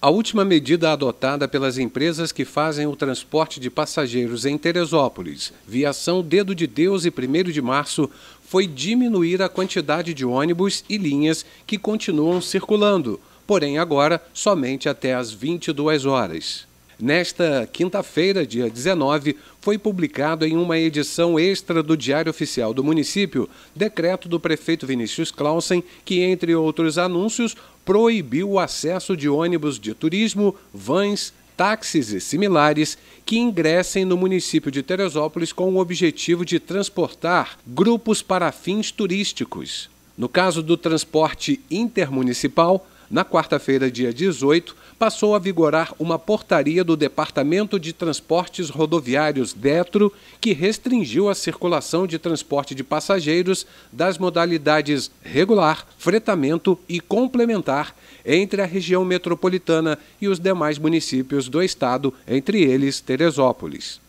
A última medida adotada pelas empresas que fazem o transporte de passageiros em Teresópolis, Viação Dedo de Deus e 1 de Março, foi diminuir a quantidade de ônibus e linhas que continuam circulando, porém agora somente até às 22 horas. Nesta quinta-feira, dia 19, foi publicado em uma edição extra do Diário Oficial do Município decreto do prefeito Vinícius Clausen, que, entre outros anúncios, proibiu o acesso de ônibus de turismo, vans, táxis e similares que ingressem no município de Teresópolis com o objetivo de transportar grupos para fins turísticos. No caso do transporte intermunicipal, na quarta-feira, dia 18, passou a vigorar uma portaria do Departamento de Transportes Rodoviários, DETRO, que restringiu a circulação de transporte de passageiros das modalidades regular, fretamento e complementar entre a região metropolitana e os demais municípios do estado, entre eles Teresópolis.